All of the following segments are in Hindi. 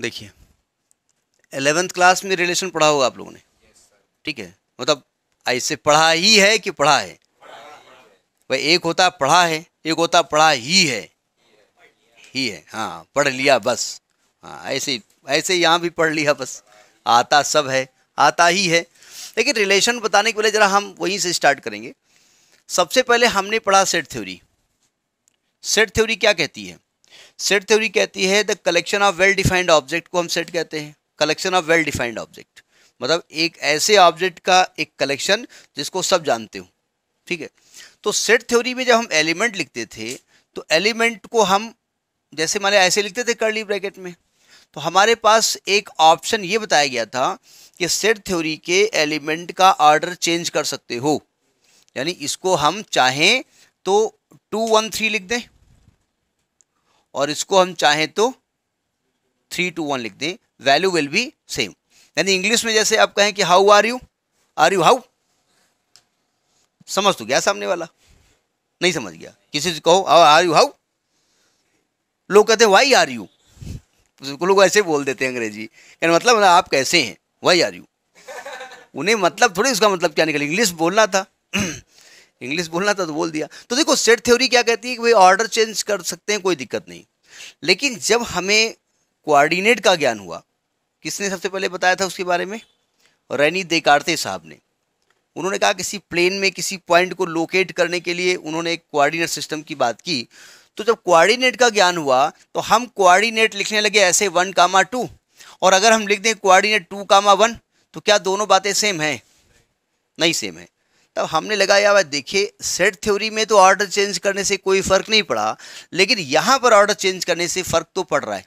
देखिए एलेवेंथ क्लास में रिलेशन पढ़ा होगा आप लोगों ने ठीक है मतलब ऐसे पढ़ा ही है कि पढ़ा है भाई एक होता पढ़ा है एक होता पढ़ा ही है ही है हाँ पढ़ लिया बस हाँ ऐसे ऐसे यहाँ भी पढ़ लिया बस आता सब है आता ही है लेकिन रिलेशन बताने के पहले ज़रा हम वहीं से स्टार्ट करेंगे सबसे पहले हमने पढ़ा सेट थ्योरी सेट थ्योरी क्या कहती है सेट थ्योरी कहती है the collection of well defined object को हम सेट कहते हैं collection of well defined object मतलब एक ऐसे ऑब्जेक्ट का एक कलेक्शन जिसको सब जानते हो ठीक है तो सेट थ्योरी में जब हम एलिमेंट लिखते थे तो एलिमेंट को हम जैसे माने ऐसे लिखते थे कर्ली ब्रैकेट में तो हमारे पास एक ऑप्शन ये बताया गया था कि सेट थ्योरी के एलिमेंट का ऑर्डर चेंज कर सकते हो यानी इसको हम चाहें तो टू वन थ्री लिख दें और इसको हम चाहें तो थ्री टू वन लिख दें वैल्यू विल बी सेम यानी इंग्लिश में जैसे आप कहें कि how are you are you how समझ तो गया सामने वाला नहीं समझ गया किसी से कहो आर यू हाउ लोग कहते हैं वाई आर यू लोग ऐसे बोल देते हैं अंग्रेजी यानी मतलब आप कैसे हैं वाई आर यू उन्हें मतलब थोड़ी उसका मतलब क्या निकले इंग्लिश बोलना था इंग्लिश बोलना था तो बोल दिया तो देखो सेट थ्योरी क्या कहती है कि भाई ऑर्डर चेंज कर सकते हैं कोई दिक्कत नहीं लेकिन जब हमें कोऑर्डिनेट का ज्ञान हुआ किसने सबसे पहले बताया था उसके बारे में रैनी देकारते साहब ने उन्होंने कहा किसी प्लेन में किसी पॉइंट को लोकेट करने के लिए उन्होंने एक कोआर्डिनेट सिस्टम की बात की तो जब कोआर्डिनेट का ज्ञान हुआ तो हम कोआर्डिनेट लिखने लगे ऐसे वन कामा टू और अगर हम लिख दें कोआर्डिनेट टू कामा वन तो क्या दोनों बातें सेम हैं नहीं सेम है तब हमने लगाया भाई देखिए सेट थ्योरी में तो ऑर्डर चेंज करने से कोई फ़र्क नहीं पड़ा लेकिन यहां पर ऑर्डर चेंज करने से फ़र्क तो पड़ रहा है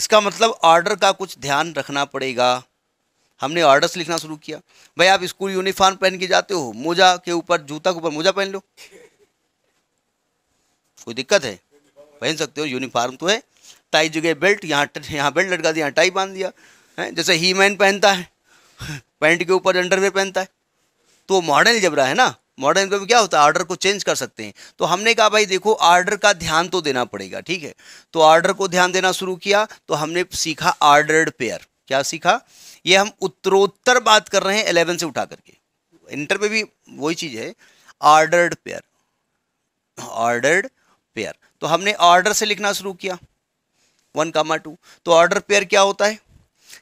इसका मतलब ऑर्डर का कुछ ध्यान रखना पड़ेगा हमने ऑर्डर्स लिखना शुरू किया भाई आप स्कूल यूनिफॉर्म पहन के जाते हो मोजा के ऊपर जूता के ऊपर मोजा पहन लो कोई दिक्कत है पहन सकते हो यूनिफॉर्म तो है टाई जगह बेल्ट यहाँ यहाँ बेल्ट लटका दिया यहाँ टाई बांध दिया है जैसे ही मैन पहनता है पैंट के ऊपर अंडरवेयर पहनता है तो वो मॉडर्न जबरा है ना मॉडर्न में क्या होता है ऑर्डर को चेंज कर सकते हैं तो हमने कहा भाई देखो ऑर्डर का ध्यान तो देना पड़ेगा ठीक है तो ऑर्डर को ध्यान देना शुरू किया तो हमने सीखा ऑर्डर्ड पेयर क्या सीखा ये हम उत्तरोत्तर बात कर रहे हैं एलेवन से उठा करके इंटर में भी वही चीज़ है ऑर्डर्ड पेयर ऑर्डर्ड पेयर तो हमने ऑर्डर से लिखना शुरू किया वन कामा टू तो ऑर्डर पेयर क्या होता है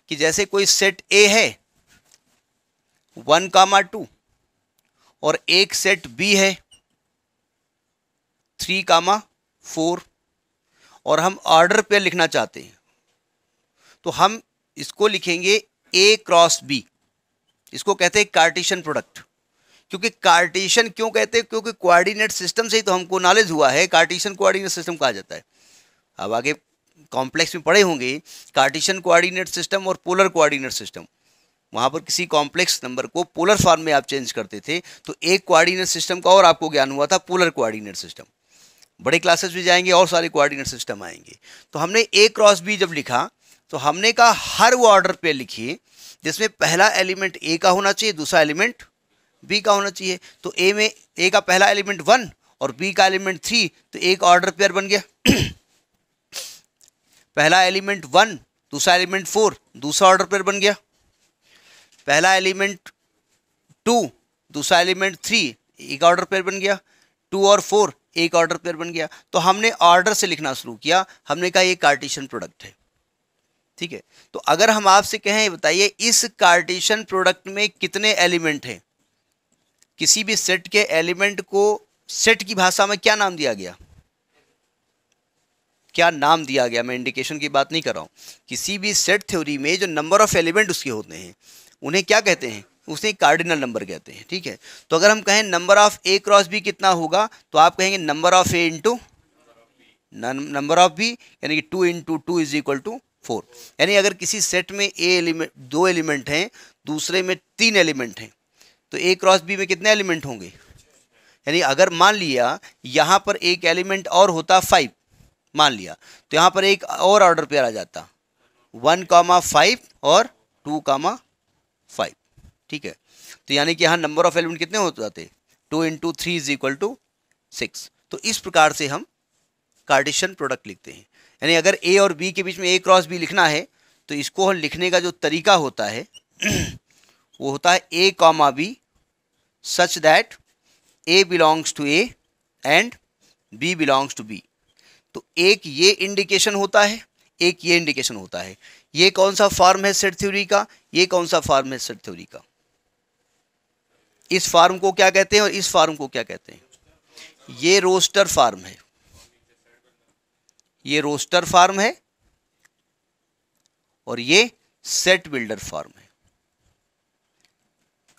कि जैसे कोई सेट ए है वन कामा टू और एक सेट बी है थ्री कामा फोर और हम ऑर्डर पे लिखना चाहते हैं तो हम इसको लिखेंगे ए क्रॉस बी इसको कहते हैं कार्टिशन प्रोडक्ट क्योंकि कार्टिशन क्यों कहते हैं क्योंकि कोऑर्डिनेट सिस्टम से ही तो हमको नॉलेज हुआ है कार्टिशन कोऑर्डिनेट सिस्टम कहा जाता है अब आगे कॉम्प्लेक्स में पढ़े होंगे कार्टिशन कोऑर्डिनेट सिस्टम और पोलर कोऑर्डिनेट सिस्टम वहाँ पर किसी कॉम्प्लेक्स नंबर को पोलर फॉर्म में आप चेंज करते थे तो एक कोआर्डिनेट सिस्टम का और आपको ज्ञान हुआ था पोलर कोआर्डिनेट सिस्टम बड़े क्लासेस भी जाएंगे और सारे कोआर्डिनेट सिस्टम आएंगे तो हमने ए क्रॉस बी जब लिखा तो हमने कहा हर वो ऑर्डर पे लिखिए जिसमें पहला एलिमेंट ए का होना चाहिए दूसरा एलिमेंट बी का होना चाहिए तो ए में ए का पहला एलिमेंट वन और बी का एलिमेंट थ्री तो एक ऑर्डर पेयर बन गया पहला एलिमेंट वन दूसरा एलिमेंट फोर दूसरा ऑर्डर पेयर बन गया पहला एलिमेंट टू दूसरा एलिमेंट थ्री एक ऑर्डर पेयर बन गया टू और फोर एक ऑर्डर पेयर बन गया तो हमने ऑर्डर से लिखना शुरू किया हमने कहा ये कार्टिशन प्रोडक्ट है ठीक है तो अगर हम आपसे कहें बताइए इस कार्टिशन प्रोडक्ट में कितने एलिमेंट हैं किसी भी सेट के एलिमेंट को सेट की भाषा में क्या नाम दिया गया क्या नाम दिया गया मैं इंडिकेशन की बात नहीं कर रहा हूं किसी भी सेट थ्योरी में जो नंबर ऑफ एलिमेंट उसके होते हैं उन्हें क्या कहते हैं उसे कार्डिनल नंबर कहते हैं ठीक है तो अगर हम कहें number of A cross B कितना होगा तो आप कहेंगे number of A into number of B यानी कि two into two is equal to four यानी अगर किसी सेट में ए एलिमेंट दो एलिमेंट हैं दूसरे में तीन एलिमेंट हैं तो ए क्रॉस बी में कितने एलिमेंट होंगे यानी अगर मान लिया यहाँ पर एक एलिमेंट और होता फाइव मान लिया तो यहाँ पर एक और ऑर्डर पर आ जाता वन कामा फाइव और टू कामा फाइव ठीक है तो यानी कि यहाँ नंबर ऑफ एलिमेंट कितने हो जाते two into three is equal to six तो इस प्रकार से हम कार्टिशन प्रोडक्ट लिखते हैं यानी अगर ए और बी के बीच में ए क्रॉस बी लिखना है तो इसको हम लिखने का जो तरीका होता है वो होता है A comma B such that A belongs to A and B belongs to B तो एक ये इंडिकेशन होता है एक ये इंडिकेशन होता है ये कौन सा फॉर्म है सेट थ्योरी का ये कौन सा फॉर्म है सेट थ्योरी का इस फार्म को क्या कहते हैं और इस फार्म को क्या कहते हैं ये रोस्टर फार्म है ये रोस्टर फार्म है और ये सेट बिल्डर फार्म है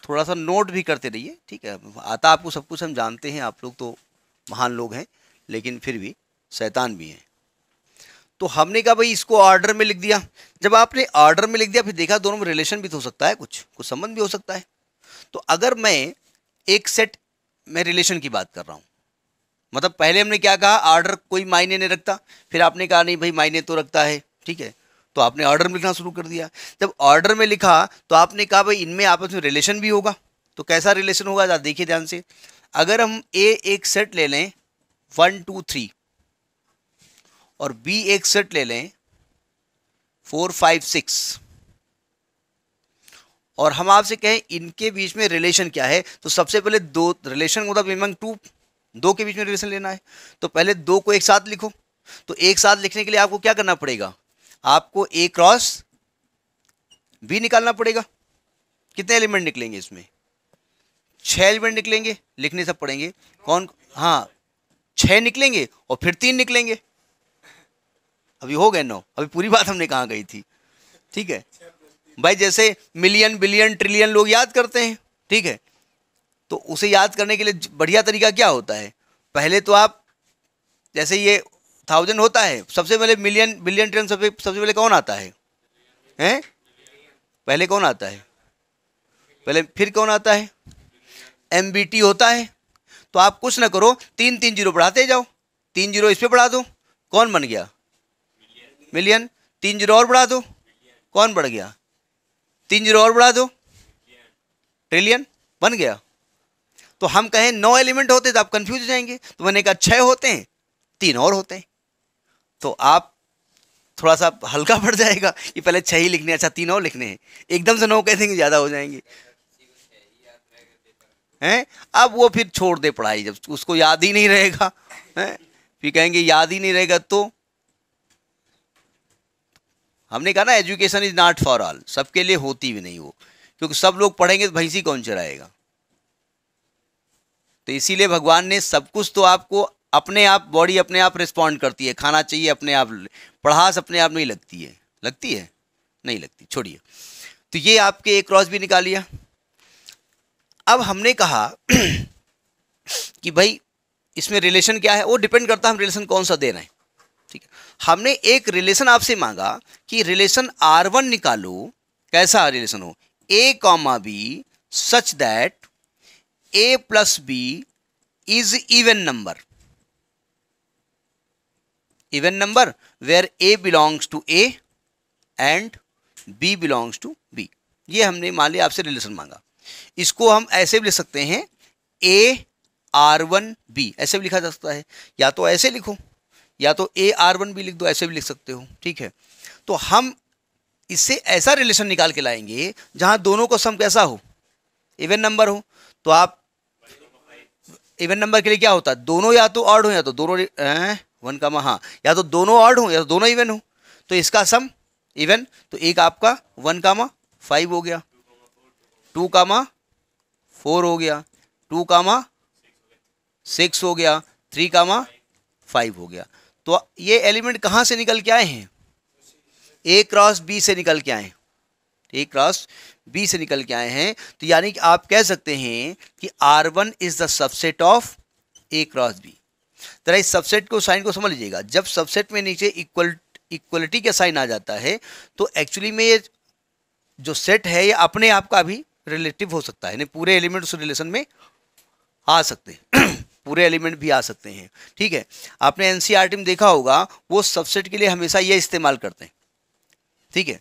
थोड़ा सा नोट भी करते रहिए ठीक है आता आपको सब कुछ हम जानते हैं आप लोग तो महान लोग हैं लेकिन फिर भी शैतान भी हैं तो हमने कहा भाई इसको ऑर्डर में लिख दिया जब आपने ऑर्डर में लिख दिया फिर देखा दोनों में रिलेशन भी तो हो सकता है कुछ कुछ संबंध भी हो सकता है तो अगर मैं एक सेट में रिलेशन की बात कर रहा हूँ मतलब पहले हमने क्या कहा ऑर्डर कोई मायने नहीं रखता फिर आपने कहा नहीं भाई मायने तो रखता है ठीक है तो आपने ऑर्डर में लिखना शुरू कर दिया जब ऑर्डर में लिखा तो आपने कहा भाई इनमें आपस में रिलेशन भी होगा तो कैसा रिलेशन होगा देखिए ध्यान से अगर हम ए एक सेट ले लें वन टू थ्री और बी एक सेट ले लें फोर फाइव सिक्स और हम आपसे कहें इनके बीच में रिलेशन क्या है तो सबसे पहले दो रिलेशन होता बिमंग टू दो के बीच में रिलेशन लेना है तो पहले दो को एक साथ लिखो तो एक साथ लिखने के लिए आपको क्या करना पड़ेगा आपको ए क्रॉस बी निकालना पड़ेगा कितने एलिमेंट निकलेंगे इसमें छः एलिमेंट निकलेंगे लिखने सब पड़ेंगे कौन हाँ छः निकलेंगे और फिर तीन निकलेंगे अभी हो गए नौ अभी पूरी बात हमने कहाँ गई थी ठीक है भाई जैसे मिलियन बिलियन ट्रिलियन लोग याद करते हैं ठीक है तो उसे याद करने के लिए बढ़िया तरीका क्या होता है पहले तो आप जैसे ये थाउजेंड होता है सबसे पहले मिलियन बिलियन ट्रिलियन सबसे सबसे पहले कौन आता है हैं पहले कौन आता है पहले फिर कौन आता है एम होता है तो आप कुछ ना करो तीन तीन जीरो बढ़ाते जाओ तीन जीरो इस पर बढ़ा दो कौन बन गया मिलियन तीन जीरो और बढ़ा दो कौन बढ़ गया तीन जीरो और बढ़ा दो ट्रिलियन बन गया तो हम कहें नौ एलिमेंट होते तो आप कंफ्यूज जाएंगे तो मैंने कहा छः होते हैं तीन और होते हैं तो आप थोड़ा सा हल्का पड़ जाएगा कि पहले छः ही लिखने अच्छा तीन और लिखने हैं एकदम से नौ कह देंगे ज़्यादा हो जाएंगे हैं अब वो फिर छोड़ दे पढ़ाई जब उसको याद ही नहीं रहेगा हैं फिर कहेंगे याद ही नहीं रहेगा तो हमने कहा ना education is not for all सबके लिए होती भी नहीं वो क्योंकि सब लोग पढ़ेंगे तो भैंसी कौन चराएगा तो इसीलिए भगवान ने सब कुछ तो आपको अपने आप बॉडी अपने आप रिस्पॉन्ड करती है खाना चाहिए अपने आप पढ़ास अपने आप नहीं लगती है लगती है नहीं लगती छोड़िए तो ये आपके एक क्रॉस भी निकालिया अब हमने कहा कि भाई इसमें रिलेशन क्या है वो डिपेंड करता है हम रिलेशन कौन सा दे रहे हैं हमने एक रिलेशन आपसे मांगा कि रिलेशन आर वन निकालो कैसा रिलेशन हो A comma B such that A plus B is even number even number where A belongs to A and B belongs to B ये हमने मान लिया आपसे रिलेशन मांगा इसको हम ऐसे भी लिख सकते हैं ए आर वन बी ऐसे भी लिखा जा सकता है या तो ऐसे लिखो या तो ए आर वन भी लिख दो ऐसे भी लिख सकते हो ठीक है तो हम इससे ऐसा रिलेशन निकाल के लाएंगे जहां दोनों का सम कैसा हो इवन नंबर हो तो आप इवन नंबर के लिए क्या होता है दोनों या तो ऑड हो या तो दोनों वन का महा या तो दोनों ऑड हो या तो दोनों इवन हो तो इसका सम इवन तो एक आपका वन कामा फाइव हो गया टू कामा फोर हो गया टू कामा सिक्स हो गया थ्री कामा फाइव हो गया तो ये एलिमेंट कहाँ से निकल के आए हैं ए क्रॉस बी से निकल के आए हैं ए क्रॉस बी से निकल के आए हैं तो यानी कि आप कह सकते हैं कि R one is the subset of A cross B तरह इस सबसेट को साइन को समझ लीजिएगा जब सबसेट में नीचे इक्वल इक्वलिटी का साइन आ जाता है तो एक्चुअली में ये जो सेट है ये अपने आप का भी रिलेटिव हो सकता है यानी पूरे एलिमेंट उस रिलेशन में आ सकते हैं पूरे एलिमेंट भी आ सकते हैं ठीक है आपने एन e में देखा होगा वो सबसेट के लिए हमेशा ये इस्तेमाल करते हैं ठीक है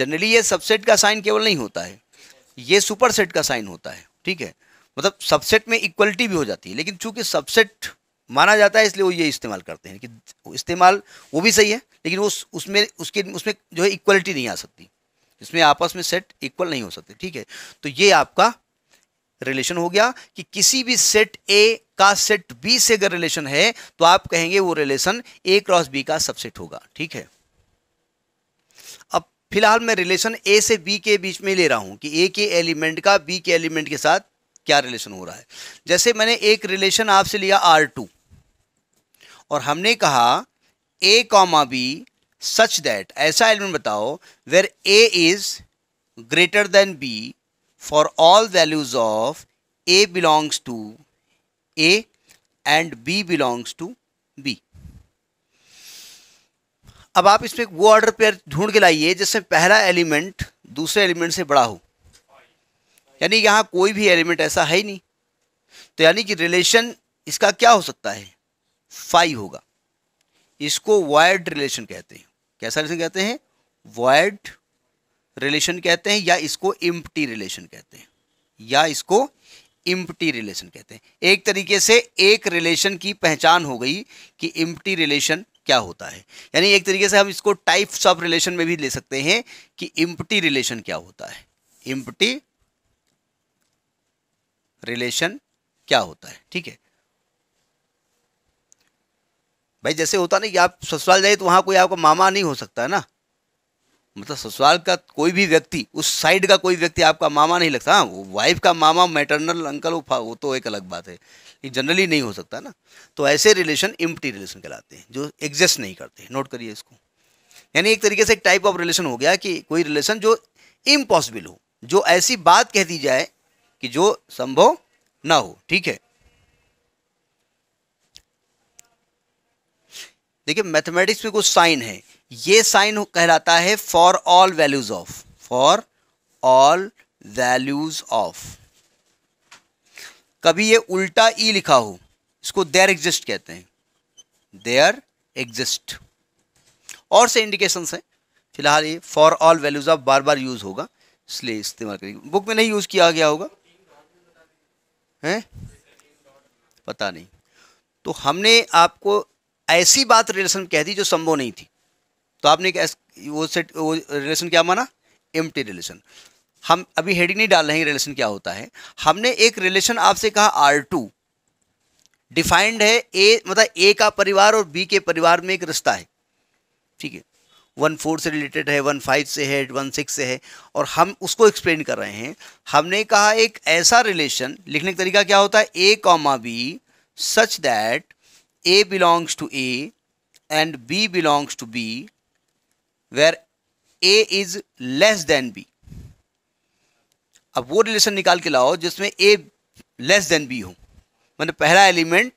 जनरली ये सबसेट का साइन केवल नहीं होता है ये सुपर सेट का साइन होता है ठीक है मतलब सबसेट में इक्वलिटी भी हो जाती है लेकिन चूंकि सबसेट माना जाता है इसलिए वो ये इस्तेमाल करते हैं कि इस्तेमाल वो भी सही है लेकिन वो उस, उसमें उसके उसमें जो है इक्वलिटी नहीं आ सकती इसमें आपस में सेट इक्वल नहीं हो सकते ठीक है तो ये आपका रिलेशन हो गया कि किसी भी सेट ए का सेट बी से अगर रिलेशन है तो आप कहेंगे वो रिलेशन ए क्रॉस बी का सबसेट होगा ठीक है अब फिलहाल मैं रिलेशन ए से बी के बीच में ले रहा हूं कि ए के एलिमेंट का बी के एलिमेंट के साथ क्या रिलेशन हो रहा है जैसे मैंने एक रिलेशन आपसे लिया आर टू और हमने कहा A comma B such that ऐसा एलिमेंट बताओ where A is greater than B for all values of a belongs to a and b belongs to b अब आप इसमें वो ऑर्डर पेयर ढूंढ के लाइए जिसमें पहला एलिमेंट दूसरे एलिमेंट से बड़ा हो यानी यहाँ कोई भी एलिमेंट ऐसा है ही नहीं तो यानी कि रिलेशन इसका क्या हो सकता है फाइव होगा इसको वायर्ड रिलेशन कहते हैं कैसा रिलेशन कहते हैं वायर्ड रिलेशन कहते हैं या इसको इम्पटी रिलेशन कहते हैं या इसको इम्पटी रिलेशन कहते हैं एक तरीके से एक रिलेशन की पहचान हो गई कि इम्पटी रिलेशन क्या होता है यानी एक तरीके से हम इसको टाइप्स ऑफ रिलेशन में भी ले सकते हैं कि इम्पटी रिलेशन क्या होता है इम्पटी रिलेशन क्या होता है ठीक है भाई जैसे होता ना कि आप ससुराल जाइए तो वहां कोई आपका मामा नहीं हो सकता है ना मतलब ससुराल का कोई भी व्यक्ति उस साइड का कोई व्यक्ति आपका मामा नहीं लगता हाँ वाइफ का मामा मैटरनल अंकल वो वो तो एक अलग बात है ये जनरली नहीं हो सकता ना तो ऐसे रिलेशन इम्प्टी रिलेशन कहलाते हैं जो एग्जिस्ट नहीं करते नोट करिए इसको यानी एक तरीके से एक टाइप ऑफ रिलेशन हो गया कि कोई रिलेशन जो इम्पॉसिबल हो जो ऐसी बात कह दी जाए कि जो संभव ना हो ठीक है देखिए मैथमेटिक्स में कुछ साइन है ये साइन कहलाता है for all values of for all values of कभी ये उल्टा ई e लिखा हो इसको देयर एग्जिस्ट कहते हैं देयर एग्जिस्ट और से इंडिकेशन है फिलहाल ये फॉर ऑल वैल्यूज ऑफ बार बार यूज़ होगा इसलिए इस्तेमाल करेंगे बुक में नहीं यूज़ किया गया होगा हैं पता नहीं तो हमने आपको ऐसी बात रिलेशन कह दी जो संभव नहीं थी तो आपने एक वो सेट वो रिलेशन क्या माना एम्प्टी रिलेशन हम अभी हेडिंग नहीं डाल रहे हैं रिलेशन क्या होता है हमने एक रिलेशन आपसे कहा आर टू डिफाइंड है ए मतलब ए का परिवार और बी के परिवार में एक रिश्ता है ठीक है वन फोर से रिलेटेड है वन फाइव से है वन सिक्स से है और हम उसको एक्सप्लेन कर रहे हैं हमने कहा एक ऐसा रिलेशन लिखने का तरीका क्या होता है A comma B such that A belongs to A and B belongs to B where A is less than B अब वो रिलेशन निकाल के लाओ जिसमें ए लेस देन बी हो मतलब पहला एलिमेंट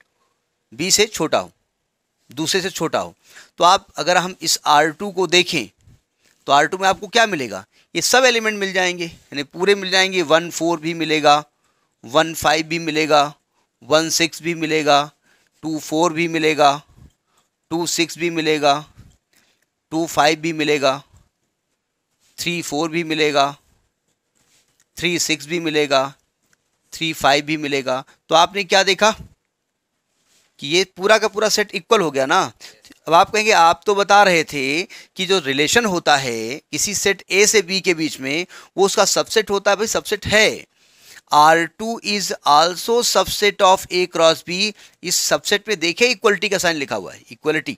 बी से छोटा हो दूसरे से छोटा हो तो आप अगर हम इस आर टू को देखें तो आर टू में आपको क्या मिलेगा ये सब एलिमेंट मिल जाएंगे यानी पूरे मिल जाएंगे वन फोर भी मिलेगा वन फाइव भी मिलेगा वन सिक्स भी मिलेगा टू फोर भी मिलेगा टू सिक्स भी मिलेगा टू फाइव भी मिलेगा थ्री फोर भी मिलेगा थ्री सिक्स भी मिलेगा थ्री फाइव भी मिलेगा तो आपने क्या देखा कि ये पूरा का पूरा सेट इक्वल हो गया ना अब आप कहेंगे आप तो बता रहे थे कि जो रिलेशन होता है किसी सेट ए से बी के बीच में वो उसका सबसेट होता है भाई सबसेट है R two is also subset of A cross B इस सबसेट में देखे इक्वलिटी का साइन लिखा हुआ है इक्वलिटी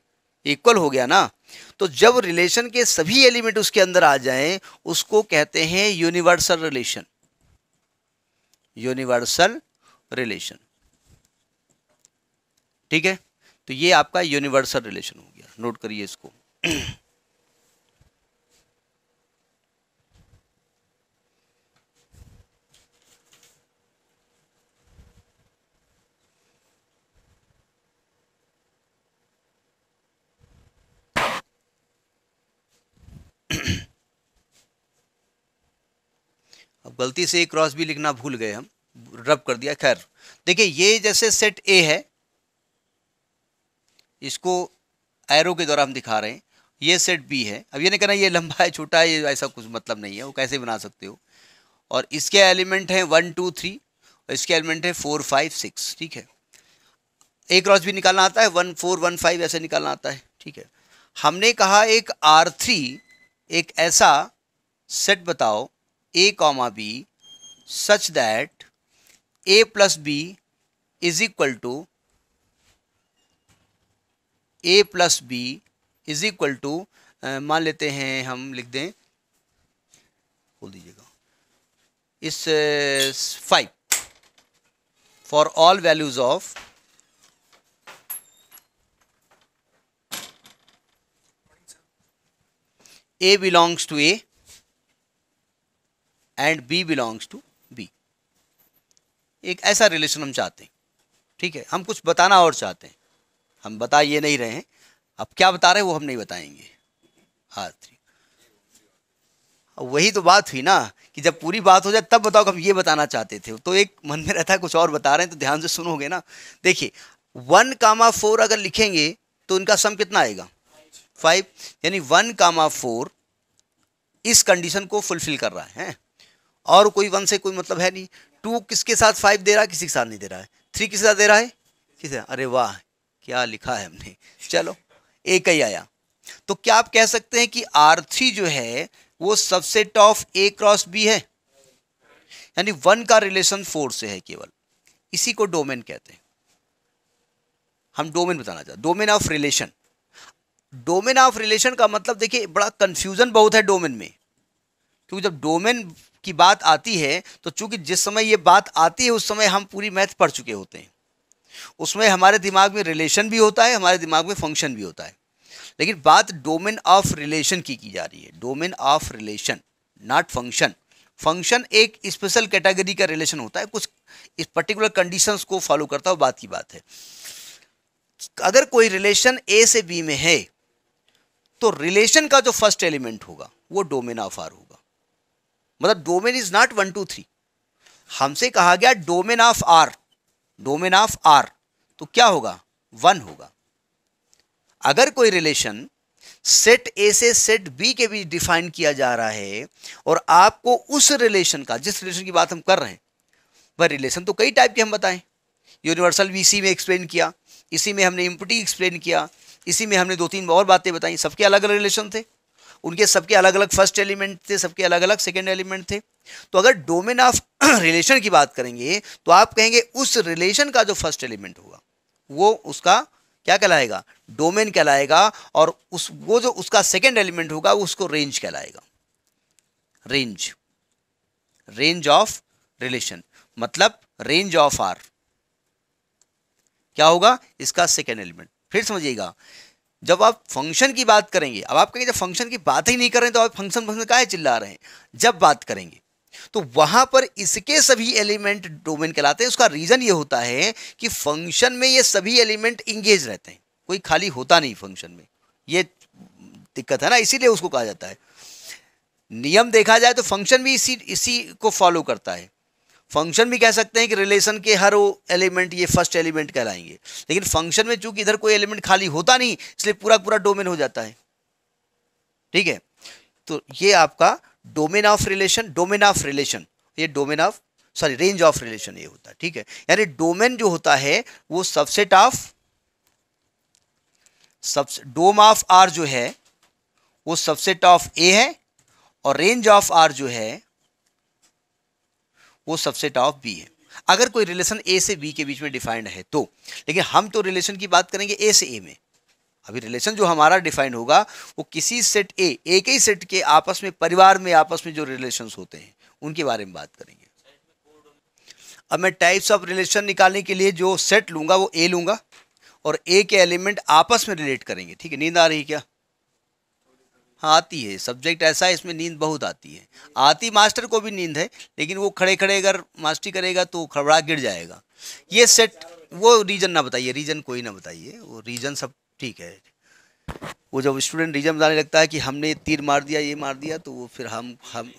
इक्वल हो गया ना तो जब रिलेशन के सभी एलिमेंट उसके अंदर आ जाएं उसको कहते हैं यूनिवर्सल रिलेशन यूनिवर्सल रिलेशन ठीक है तो ये आपका यूनिवर्सल रिलेशन हो गया नोट करिए इसको अब गलती से क्रॉस भी लिखना भूल गए हम रब कर दिया खैर देखिए ये जैसे सेट ए है इसको एरो के द्वारा हम दिखा रहे हैं ये सेट बी है अब ये नहीं कहना ये लंबा है छोटा है ये ऐसा कुछ मतलब नहीं है वो कैसे बना सकते हो और इसके एलिमेंट हैं वन टू थ्री और इसके एलिमेंट है फोर फाइव सिक्स ठीक है एक क्रॉस भी निकालना आता है वन फोर वन फाइव ऐसे निकालना आता है ठीक है हमने कहा एक आर थ्री एक ऐसा सेट बताओ A comma B such that A plus B is equal to A plus B is equal to मान लेते हैं हम लिख दें खोल दीजिएगा इस five for all values of A belongs to A and B belongs to B एक ऐसा रिलेशन हम चाहते हैं ठीक है हम कुछ बताना और चाहते हैं हम बता ये नहीं रहे हैं अब क्या बता रहे हैं वो हम नहीं बताएंगे आर थ्री वही तो बात हुई ना कि जब पूरी बात हो जाए तब बताओ कि हम ये बताना चाहते थे तो एक मन में रहता है कुछ और बता रहे हैं तो ध्यान से सुनोगे ना देखिए वन कामा फोर अगर लिखेंगे तो उनका सम कितना आएगा फाइव यानी वन कामा फोर इस कंडीशन को फुलफिल कर रहा है और कोई वन से कोई मतलब है नहीं टू किसके साथ फाइव दे रहा है किसी के साथ नहीं दे रहा है थ्री किसके साथ दे रहा है किसे अरे वाह क्या लिखा है हमने चलो एक ही आया तो क्या आप कह सकते हैं कि आर थ्री जो है वो subset of A cross B है यानी वन का रिलेशन फोर से है केवल इसी को डोमेन कहते हैं हम डोमेन बताना चाहते domain of relation domain of relation का मतलब देखिए बड़ा कंफ्यूजन बहुत है डोमेन में क्योंकि जब डोमेन की बात आती है तो चूंकि जिस समय ये बात आती है उस समय हम पूरी मैथ पढ़ चुके होते हैं उसमें हमारे दिमाग में रिलेशन भी होता है हमारे दिमाग में फंक्शन भी होता है लेकिन बात डोमेन ऑफ रिलेशन की की जा रही है domain of relation not function function एक स्पेशल कैटेगरी का रिलेशन होता है कुछ इस पर्टिकुलर कंडीशंस को फॉलो करता है बात की बात है अगर कोई रिलेशन ए से बी में है तो रिलेशन का जो फर्स्ट एलिमेंट होगा वो डोमेन ऑफ आर होगा मतलब domain is not one two three हमसे कहा गया domain of R domain of R तो क्या होगा वन होगा अगर कोई रिलेशन सेट ए से सेट बी के बीच डिफाइन किया जा रहा है और आपको उस रिलेशन का जिस रिलेशन की बात हम कर रहे हैं वह रिलेशन तो कई टाइप के हम बताएं यूनिवर्सल भी इसी में एक्सप्लेन किया इसी में हमने इम्पटी एक्सप्लेन किया इसी में हमने दो तीन और बातें बताई सबके अलग अलग रिलेशन थे उनके सबके अलग अलग फर्स्ट एलिमेंट थे सबके अलग अलग सेकेंड एलिमेंट थे तो अगर डोमेन ऑफ रिलेशन की बात करेंगे तो आप कहेंगे उस रिलेशन का जो फर्स्ट एलिमेंट हुआ वो उसका क्या कहलाएगा डोमेन कहलाएगा और उस वो जो उसका सेकेंड एलिमेंट होगा वो उसको रेंज कहलाएगा रेंज रेंज ऑफ रिलेशन मतलब रेंज ऑफ आर क्या होगा इसका सेकेंड एलिमेंट फिर समझिएगा जब आप फंक्शन की बात करेंगे अब आप कहेंगे जब फंक्शन की बात ही नहीं कर रहे हैं तो आप फंक्शन फंक्शन का चिल्ला रहे हैं जब बात करेंगे तो वहां पर इसके सभी एलिमेंट डोमेन कहलाते हैं उसका रीजन ये होता है कि फंक्शन में ये सभी एलिमेंट इंगेज रहते हैं कोई खाली होता नहीं फंक्शन में ये दिक्कत है ना इसीलिए उसको कहा जाता है नियम देखा जाए तो फंक्शन भी इसी इसी को फॉलो करता है फंक्शन भी कह सकते हैं कि रिलेशन के हर वो एलिमेंट ये फर्स्ट एलिमेंट कहलाएंगे लेकिन फंक्शन में चूंकि इधर कोई एलिमेंट खाली होता नहीं इसलिए पूरा पूरा डोमेन हो जाता है ठीक है तो ये आपका domain of relation domain of relation ये domain of sorry range of relation ये होता है ठीक है यानी डोमेन जो होता है वो सबसेट ऑफ सब डोम ऑफ आर जो है वो सबसेट ऑफ ए है और रेंज ऑफ आर जो है वो सबसेट ऑफ बी है अगर कोई रिलेशन ए से बी के बीच में डिफाइंड है तो लेकिन हम तो रिलेशन की बात करेंगे ए से ए में अभी रिलेशन जो हमारा डिफाइंड होगा वो किसी सेट ए एक ही सेट के आपस में परिवार में आपस में जो रिलेशन होते हैं उनके बारे में बात करेंगे अब मैं टाइप्स ऑफ रिलेशन निकालने के लिए जो सेट लूंगा वो ए लूंगा और ए के एलिमेंट आपस में रिलेट करेंगे ठीक है नींद आ रही क्या हाँ आती है सब्जेक्ट ऐसा है इसमें नींद बहुत आती है आती मास्टर को भी नींद है लेकिन वो खड़े खड़े अगर मास्टरी करेगा तो खड़बड़ा गिर जाएगा ये सेट वो रीज़न ना बताइए रीज़न कोई ना बताइए वो रीज़न सब ठीक है वो जब स्टूडेंट रीज़न बताने लगता है कि हमने तीर मार दिया ये मार दिया तो वो फिर हम हम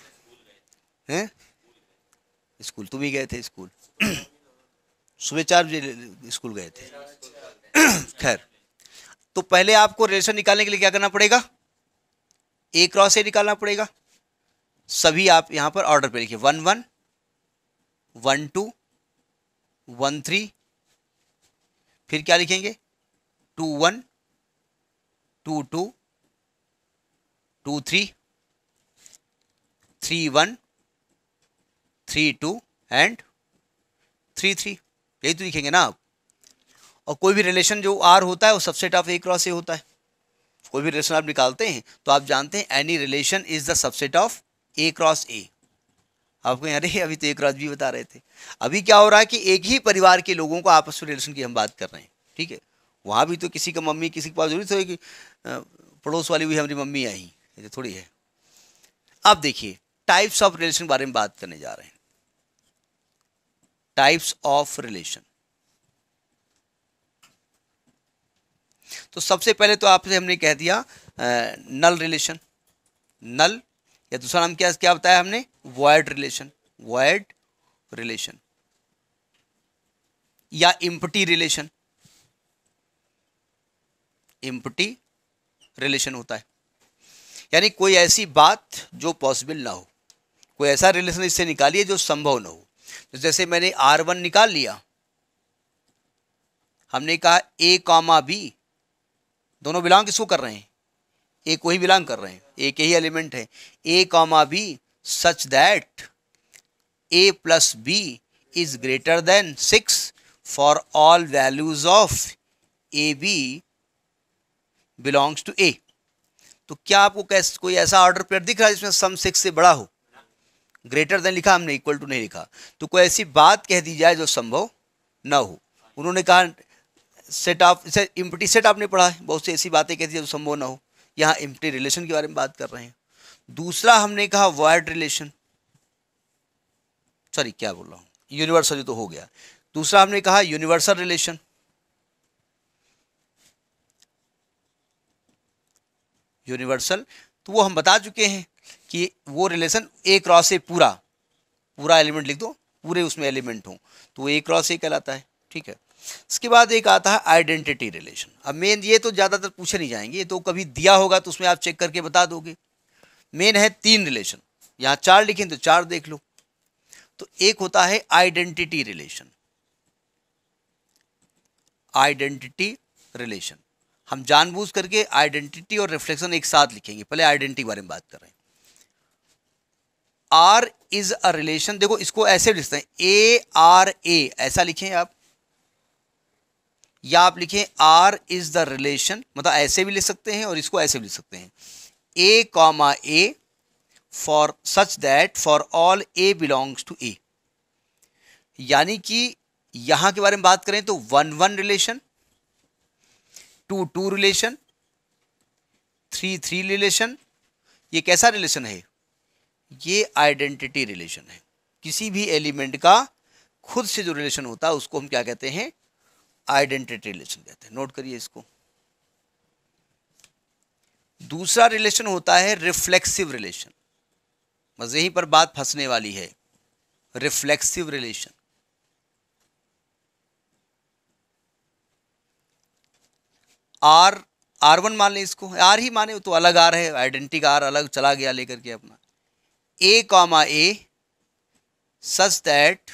हैं स्कूल तुम ही गए थे स्कूल सुबह चार बजे स्कूल गए थे खैर तो पहले आपको रिलेशन निकालने के लिए क्या करना पड़ेगा ए क्रॉस ए निकालना पड़ेगा सभी आप यहां पर ऑर्डर पे लिखिए one one one two one three फिर क्या लिखेंगे two one two two two three three one three two and three three यही तो लिखेंगे ना आप और कोई भी रिलेशन जो आर होता है वो subset of A cross A होता है कोई भी रिलेशन आप निकालते हैं तो आप जानते हैं any relation is the subset of A cross A आपको यहाँ रही अभी तो एक रात भी बता रहे थे अभी क्या हो रहा है कि एक ही परिवार के लोगों को आपस में रिलेशन की हम बात कर रहे हैं ठीक है वहाँ भी तो किसी का मम्मी किसी के पास जरूरी थोड़ी कि पड़ोस वाली भी हमारी मम्मी आई ये थोड़ी है अब देखिए टाइप्स ऑफ रिलेशन के बारे में बात करने जा रहे हैं टाइप्स ऑफ रिलेशन तो सबसे पहले तो आपसे हमने कह दिया नल रिलेशन नल या दूसरा नाम क्या क्या बताया हमने वॉयड रिलेशन वॉयड रिलेशन या इम्पटी रिलेशन इम्पटी रिलेशन होता है यानी कोई ऐसी बात जो पॉसिबल ना हो कोई ऐसा रिलेशन इससे निकालिए जो संभव ना हो तो जैसे मैंने आर वन निकाल लिया हमने कहा ए कॉमा बी दोनों बिलोंग किसको कर रहे हैं ए को ही बिलोंग कर रहे हैं ए के ही एलिमेंट है A comma B such that A plus B is greater than six for all values of A B belongs to A तो क्या आपको कैसे कोई ऐसा ऑर्डर पेयर दिख रहा है जिसमें सम सिक्स से बड़ा हो ग्रेटर देन लिखा हमने इक्वल टू नहीं लिखा तो कोई ऐसी बात कह दी जाए जो संभव ना हो उन्होंने कहा सेट ऑफ इसे इम्पटी सेट आपने पढ़ा है बहुत सी ऐसी बातें कहती है जो संभव ना हो यहाँ इम्पटी रिलेशन के बारे में बात कर रहे हैं दूसरा हमने कहा वर्ड रिलेशन सॉरी क्या बोल रहा हूँ यूनिवर्सल तो हो गया दूसरा हमने कहा यूनिवर्सल रिलेशन यूनिवर्सल तो वो हम बता चुके हैं कि वो रिलेशन ए क्रॉस ए पूरा पूरा एलिमेंट लिख दो पूरे उसमें एलिमेंट हो तो ए क्रॉस ए कहलाता है ठीक है इसके बाद एक आता है आइडेंटिटी रिलेशन अब मेन ये तो ज़्यादातर पूछे नहीं जाएंगे ये तो कभी दिया होगा तो उसमें आप चेक करके बता दोगे मेन है तीन रिलेशन यहाँ चार लिखें तो चार देख लो तो एक होता है आइडेंटिटी रिलेशन आइडेंटिटी रिलेशन हम जानबूझ करके आइडेंटिटी और रिफ्लेक्शन एक साथ लिखेंगे पहले आइडेंटिटी बारे में बात कर रहे हैं आर इज अ रिलेशन देखो इसको ऐसे लिखते हैं ए आर ए ऐसा लिखें आप या आप लिखें आर इज़ द रिलेशन मतलब ऐसे भी लिख सकते हैं और इसको ऐसे भी लिख सकते हैं A comma A for such that for all A belongs to A यानी कि यहां के बारे में बात करें तो one one relation two two relation three three relation ये कैसा रिलेशन है ये आइडेंटिटी रिलेशन है किसी भी एलिमेंट का खुद से जो रिलेशन होता है उसको हम क्या कहते हैं आइडेंटिटी रिलेशन कहते हैं नोट करिए इसको दूसरा रिलेशन होता है रिफ्लेक्सिव रिलेशन बस यहीं पर बात फंसने वाली है reflexive relation R R one मान लें इसको आर ही माने तो अलग आर है आइडेंटिटी का आर अलग चला गया लेकर के अपना A comma A such that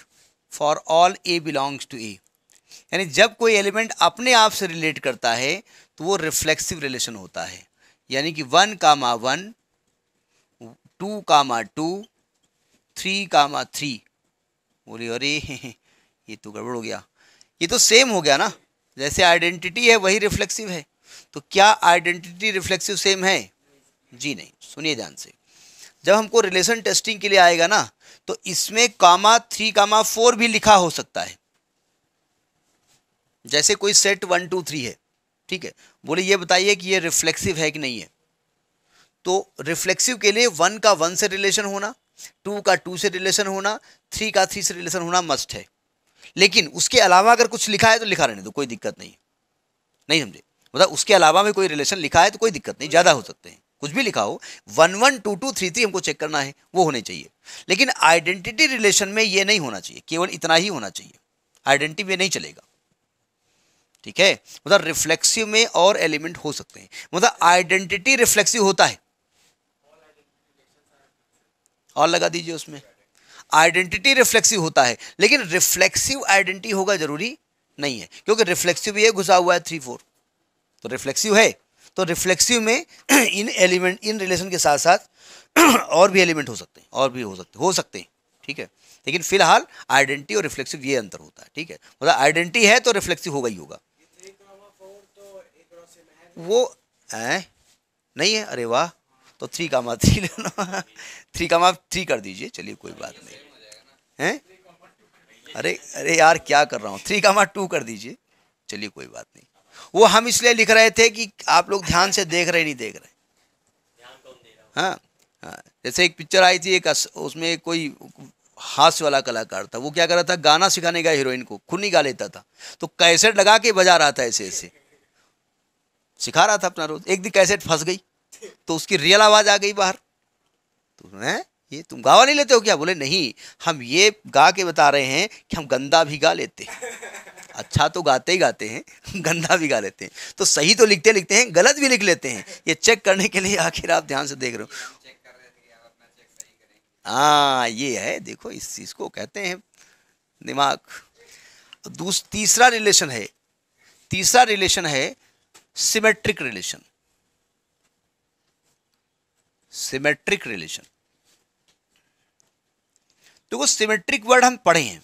for all A belongs to A यानी जब कोई एलिमेंट अपने आप से रिलेट करता है तो वो रिफ्लेक्सिव रिलेशन होता है यानी कि one comma one two comma two three comma three बोले अरे ये तो गड़बड़ हो गया ये तो सेम हो गया ना जैसे आइडेंटिटी है वही रिफ्लेक्सिव है तो क्या आइडेंटिटी रिफ्लेक्सिव सेम है जी नहीं सुनिए ध्यान से जब हमको रिलेशन टेस्टिंग के लिए आएगा ना तो इसमें कामा थ्री कामा फोर भी लिखा हो सकता है जैसे कोई सेट वन टू थ्री है ठीक है बोले ये बताइए कि ये रिफ्लेक्सिव है कि नहीं है तो रिफ्लेक्सिव के लिए वन का वन से रिलेशन होना टू का टू से रिलेशन होना थ्री का थ्री से रिलेशन होना मस्ट है लेकिन उसके अलावा अगर कुछ लिखा है तो लिखा रहने दो कोई दिक्कत नहीं नहीं समझे मतलब उसके अलावा में कोई रिलेशन लिखा है तो कोई दिक्कत नहीं ज़्यादा हो सकते हैं कुछ भी लिखा हो one one two two three three हमको चेक करना है वो होने चाहिए लेकिन आइडेंटिटी रिलेशन में ये नहीं होना चाहिए केवल इतना ही होना चाहिए आइडेंटिटी में नहीं चलेगा ठीक है मतलब रिफ्लेक्सिव में और एलिमेंट हो सकते हैं मतलब आइडेंटिटी रिफ्लेक्सिव होता है और लगा दीजिए उसमें आइडेंटिटी रिफ्लेक्सिव होता है लेकिन रिफ्लेक्सिव आइडेंटिटी होगा जरूरी नहीं है क्योंकि रिफ्लेक्सिव ये घुसा हुआ है थ्री फोर तो रिफ्लेक्सिव है तो रिफ्लेक्सिव में इन एलिमेंट इन रिलेशन के साथ साथ और भी एलिमेंट हो सकते हैं और भी हो सकते हो सकते हैं ठीक है लेकिन फिलहाल आइडेंटिटी और रिफ्लेक्सिव ये अंतर होता है ठीक है मतलब आइडेंटिटी है तो रिफ्लेक्सिव होगा ही होगा वो है नहीं है अरे वाह तो three comma three three three comma three कर दीजिए चलिए कोई बात नहीं हैं अरे अरे यार क्या कर रहा हूँ थ्री कामा टू कर दीजिए चलिए कोई बात नहीं वो हम इसलिए लिख रहे थे कि आप लोग ध्यान से देख रहे नहीं देख रहे हाँ हाँ जैसे एक पिक्चर आई थी एक उसमें कोई हास्य वाला कलाकार था वो क्या कर रहा था गाना सिखाने का हीरोइन को खुद नहीं गा लेता था तो कैसेट लगा के बजा रहा था ऐसे ऐसे सिखा रहा था अपना रोज एक दिन कैसेट फंस गई तो उसकी रियल आवाज़ आ गई बाहर तो ये तुम गावा नहीं लेते हो क्या बोले नहीं हम ये गा के बता रहे हैं कि हम गंदा भी गा लेते हैं अच्छा तो गाते ही गाते हैं गंदा भी गा लेते हैं तो सही तो लिखते लिखते हैं गलत भी लिख लेते हैं ये चेक करने के लिए आखिर आप ध्यान से देख रहे हो हाँ ये है देखो इस चीज़ को कहते हैं दिमाग दूस तीसरा रिलेशन है तीसरा रिलेशन है symmetric relation सिमेट्रिक रिलेशन तो वो सिमेट्रिक वर्ड हम पढ़े हैं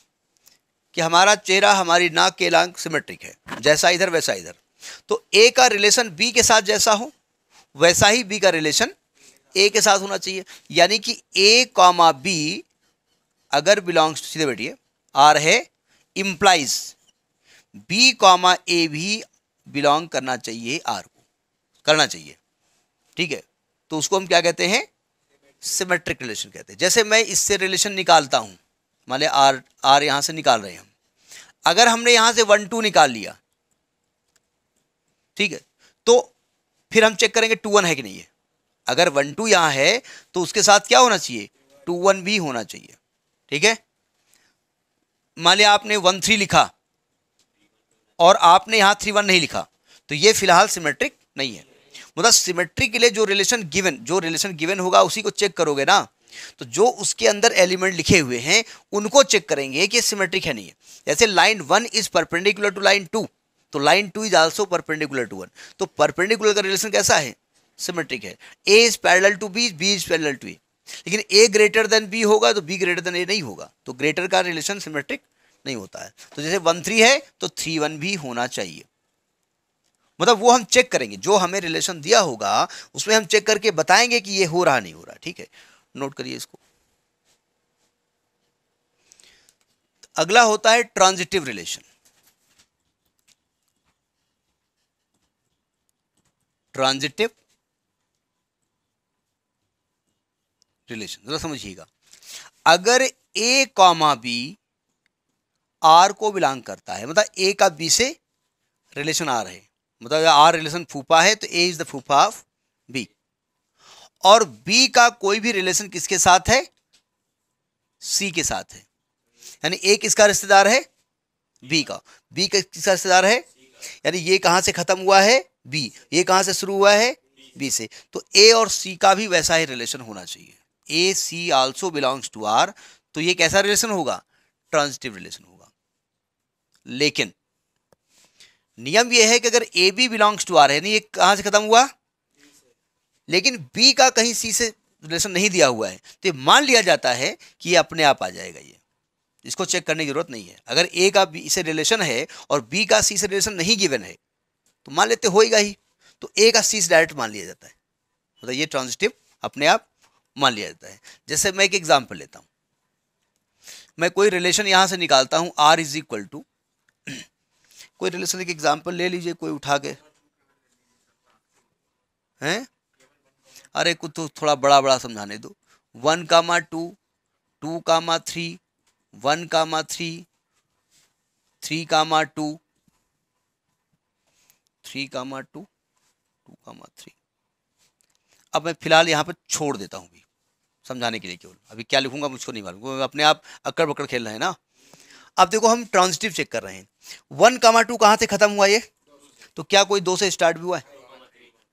कि हमारा चेहरा हमारी नाक के लांग सिमेट्रिक है जैसा इधर वैसा इधर तो ए का रिलेशन बी के साथ जैसा हो वैसा ही बी का रिलेशन ए के साथ होना चाहिए यानी कि ए कॉमा बी अगर बिलोंग्स टू सीधे बैठिए आर है इम्प्लाइज बी कॉमा ए भी बिलोंग करना चाहिए आर को करना चाहिए ठीक है तो उसको हम क्या कहते हैं सिमेट्रिक रिलेशन कहते हैं जैसे मैं इससे रिलेशन निकालता हूँ मान लिया आर आर यहाँ से निकाल रहे हैं हम अगर हमने यहाँ से वन टू निकाल लिया ठीक है तो फिर हम चेक करेंगे टू वन है कि नहीं है अगर वन टू यहाँ है तो उसके साथ क्या होना चाहिए टू वन भी होना चाहिए ठीक है मान लिया आपने वन थ्री लिखा और आपने यहाँ थ्री वन नहीं लिखा तो ये फिलहाल सिमेट्रिक नहीं है मतलब सिमेट्री के लिए जो रिलेशन गिवन जो रिलेशन गिवन होगा उसी को चेक करोगे ना तो जो उसके अंदर एलिमेंट लिखे हुए हैं उनको चेक करेंगे कि सिमेट्रिक है नहीं है जैसे line one is perpendicular to line two तो line two is also perpendicular to one तो परपेंडिकुलर का रिलेशन कैसा है सिमेट्रिक है A is parallel to B B is parallel to A लेकिन ए ग्रेटर देन बी होगा तो बी ग्रेटर देन ए नहीं होगा तो ग्रेटर का रिलेशन सिमेट्रिक नहीं होता है तो जैसे वन थ्री है तो थ्री वन भी होना चाहिए मतलब वो हम चेक करेंगे जो हमें रिलेशन दिया होगा उसमें हम चेक करके बताएंगे कि ये हो रहा नहीं हो रहा ठीक है नोट करिए इसको अगला होता है ट्रांजिटिव रिलेशन ट्रांजिटिव रिलेशन जरा समझिएगा अगर ए कॉमा बी आर को बिलोंग करता है मतलब ए का बी से रिलेशन आर है मतलब आर रिलेशन फूफा है तो ए इज़ द फूफा ऑफ बी और बी का कोई भी रिलेशन किसके साथ है सी के साथ है यानी ए किसका रिश्तेदार है बी का बी का किसका रिश्तेदार है यानी ये कहां से ख़त्म हुआ है बी ये कहां से शुरू हुआ है बी से तो ए और सी का भी वैसा ही रिलेशन होना चाहिए A C also belongs to R तो ये कैसा रिलेशन होगा ट्रांजिटिव रिलेशन होगा लेकिन नियम यह है कि अगर A B belongs to R है नहीं ये कहां से ख़त्म हुआ लेकिन बी का कहीं सी से रिलेशन नहीं दिया हुआ है तो मान लिया जाता है कि ये अपने आप आ जाएगा ये इसको चेक करने की ज़रूरत नहीं है अगर ए का बी से रिलेशन है और बी का सी से रिलेशन नहीं गिवन है तो मान लेते होएगा ही तो ए का सी से डायरेक्ट मान लिया जाता है मतलब तो ये ट्रांजिटिव अपने आप मान लिया जाता है जैसे मैं एक एग्जाम्पल लेता हूँ मैं कोई रिलेशन यहाँ से निकालता हूँ आर इज इक्वल टू कोई रिलेशन एक एग्जाम्पल ले लीजिए कोई उठा के हैं अरे कुछ तो थोड़ा बड़ा बड़ा समझाने दो one comma two two comma three one comma three three comma two three comma two two comma three अब मैं फिलहाल यहाँ पर छोड़ देता हूँ भी समझाने के लिए केवल अभी क्या लिखूंगा मुझको नहीं मालूम अपने आप अकड़ बकड़ खेल रहे हैं ना अब देखो हम ट्रांजिटिव चेक कर रहे हैं वन कामा टू कहाँ से खत्म हुआ ये तो क्या कोई दो से स्टार्ट भी हुआ है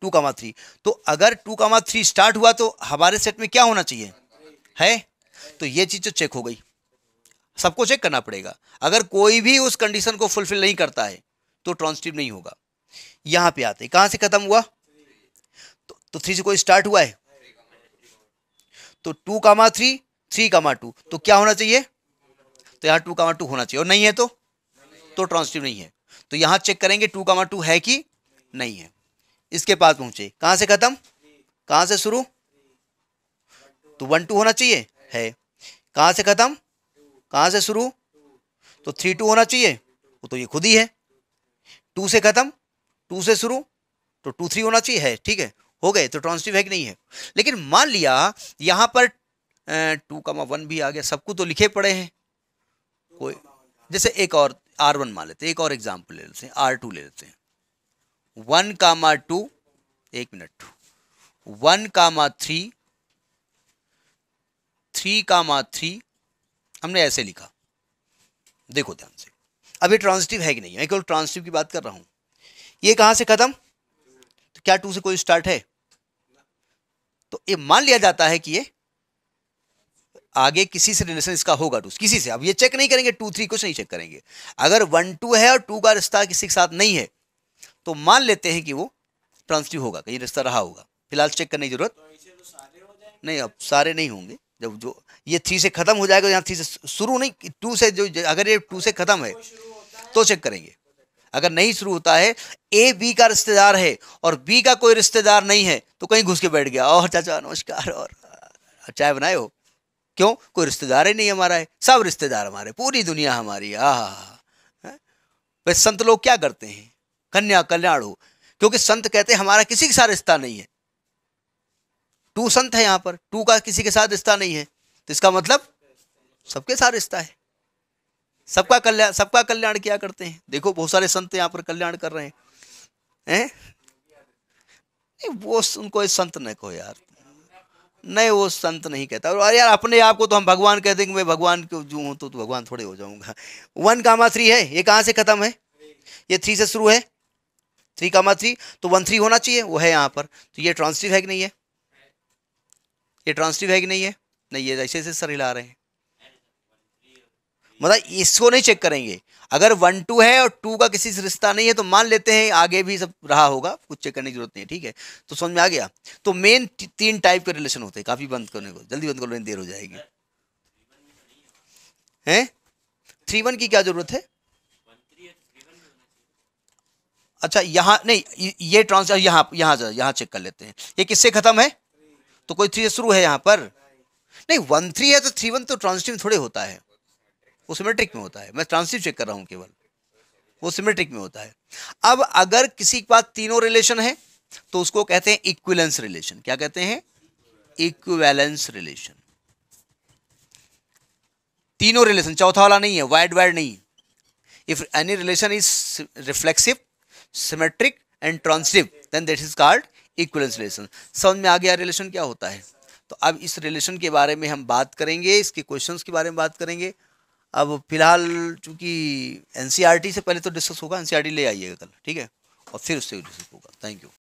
टू कामा थ्री तो अगर टू कामा थ्री स्टार्ट हुआ तो हमारे सेट में क्या होना चाहिए है तो ये चीज़ तो चेक हो गई सबको चेक करना पड़ेगा अगर कोई भी उस कंडीशन को फुलफिल नहीं करता है तो ट्रांजिटिव नहीं होगा यहां पे आते कहां से खत्म हुआ तो, तो थ्री से कोई स्टार्ट हुआ है तो two comma three three comma two तो क्या होना चाहिए तो यहाँ टू कामा टू होना चाहिए और नहीं है तो तो ट्रांसिटिव नहीं है तो यहाँ चेक करेंगे टू कामा टू है कि नहीं है इसके पास पहुँचे कहाँ से ख़त्म कहाँ से शुरू तो वन टू होना चाहिए है कहाँ से ख़त्म कहाँ से शुरू तो थ्री टू होना चाहिए वो तो ये खुद ही है टू से ख़त्म टू से शुरू तो टू थ्री होना चाहिए है ठीक है हो गए तो ट्रांसिटिव है कि नहीं है लेकिन मान लिया यहाँ पर टू का वन भी आ गया सबको तो लिखे पड़े हैं कोई जैसे एक और आर वन मान लेते हैं एक और एग्जाम्पल ले लेते हैं आर टू ले लेते हैं वन कामा टू एक minute one comma three three comma three हमने ऐसे लिखा देखो ध्यान से अभी ट्रांसिटिव है कि नहीं मैं केवल ट्रांसिटिव की बात कर रहा हूँ ये कहाँ से ख़त्म तो क्या टू से कोई स्टार्ट है तो ये मान लिया जाता है कि ये आगे किसी से रिलेशन इसका होगा टू तो किसी से अब ये चेक नहीं करेंगे टू थ्री कुछ नहीं चेक करेंगे अगर वन टू है और टू का रिश्ता किसी के साथ नहीं है तो मान लेते हैं कि वो ट्रांसटिव होगा कहीं रिश्ता रहा होगा फिलहाल चेक करने की जरूरत तो तो नहीं अब सारे नहीं होंगे जब जो ये थ्री से खत्म हो जाएगा यहाँ थ्री से शुरू नहीं टू से जो अगर ये टू से खत्म है तो चेक करेंगे अगर नहीं शुरू होता है ए बी का रिश्तेदार है और बी का कोई रिश्तेदार नहीं है तो कहीं घुस के बैठ गया और चाचा नमस्कार और चाय बनाए हो क्यों कोई रिश्तेदार ही नहीं हमारा है सब रिश्तेदार हमारे पूरी दुनिया हमारी आह वे संत लोग क्या करते हैं कन्या कल्याण हो क्योंकि संत कहते हैं हमारा किसी के साथ रिश्ता नहीं है टू संत है यहाँ पर टू का किसी के साथ रिश्ता नहीं है तो इसका मतलब सबके साथ रिश्ता है सबका कल्याण सबका कल्याण क्या करते हैं देखो बहुत सारे संत यहाँ पर कल्याण कर रहे हैं हैं नहीं वो उनको संत न कहो यार नहीं वो संत नहीं कहता और यार अपने आप को तो हम भगवान कहते हैं कि मैं भगवान को जो हूँ तो, तो भगवान थोड़े हो जाऊंगा वन कामा थ्री है ये कहाँ से ख़त्म है ये थ्री से शुरू है थ्री कामा थ्री तो वन थ्री होना चाहिए वो है यहाँ पर तो ये ट्रांसटिव है कि नहीं है ये ट्रांसटिव है कि नहीं है नहीं ये ऐसे ऐसे सर हिला रहे हैं मतलब इसको नहीं चेक करेंगे अगर वन टू है और टू का किसी से रिश्ता नहीं है तो मान लेते हैं आगे भी सब रहा होगा कुछ चेक करने की जरूरत नहीं है ठीक है तो समझ में आ गया तो मेन तीन टाइप के रिलेशन होते हैं काफ़ी बंद करने को जल्दी बंद कर लो देर हो जाएगी हैं थ्री वन की क्या ज़रूरत है अच्छा यहाँ नहीं ये ट्रांस यहाँ यहाँ यहाँ चेक कर लेते हैं ये किससे ख़त्म है तो कोई थ्री शुरू है यहाँ पर नहीं वन थ्री है तो थ्री वन तो ट्रांसटिव थोड़े होता है वो सिमेट्रिक में होता है मैं ट्रांसिटिव चेक कर रहा हूँ केवल वो सिमेट्रिक में होता है अब अगर किसी के पास तीनों रिलेशन है तो उसको कहते हैं इक्विलेंस रिलेशन क्या कहते हैं इक्विवेलेंस रिलेशन तीनों रिलेशन चौथा वाला नहीं है वाइड वाइड नहीं if any relation is reflexive symmetric and transitive then that is called equivalence relation समझ में आ गया रिलेशन क्या होता है तो अब इस रिलेशन के बारे में हम बात करेंगे इसके क्वेश्चंस के बारे में बात करेंगे अब फिलहाल चूँकि एन e से पहले तो डिस्कस होगा एन e ले आइएगा कल ठीक है और फिर उससे डिस्कस होगा थैंक यू